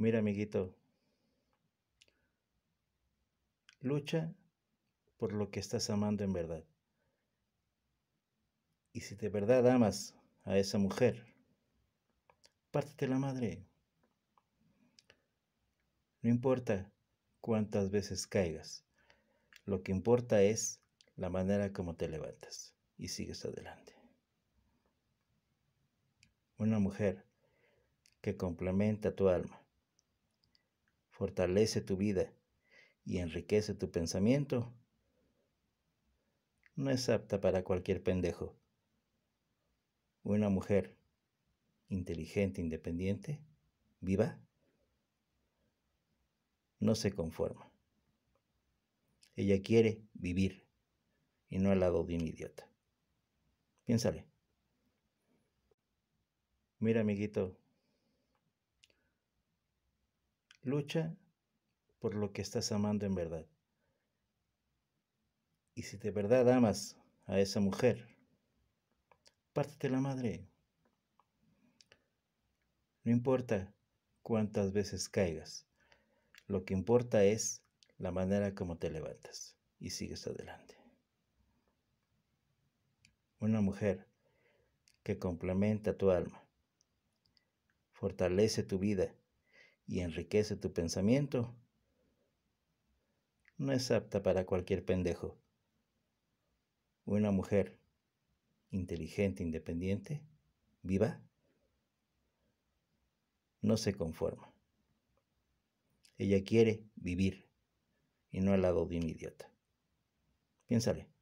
Mira, amiguito, lucha por lo que estás amando en verdad. Y si de verdad amas a esa mujer, pártate la madre. No importa cuántas veces caigas, lo que importa es la manera como te levantas y sigues adelante. Una mujer que complementa tu alma fortalece tu vida y enriquece tu pensamiento, no es apta para cualquier pendejo. Una mujer inteligente, independiente, viva, no se conforma. Ella quiere vivir y no al lado de un idiota. Piénsale. Mira, amiguito, Lucha por lo que estás amando en verdad. Y si de verdad amas a esa mujer, pártete la madre. No importa cuántas veces caigas, lo que importa es la manera como te levantas y sigues adelante. Una mujer que complementa tu alma, fortalece tu vida y enriquece tu pensamiento, no es apta para cualquier pendejo. Una mujer inteligente, independiente, viva, no se conforma. Ella quiere vivir y no al lado de un idiota. Piénsale.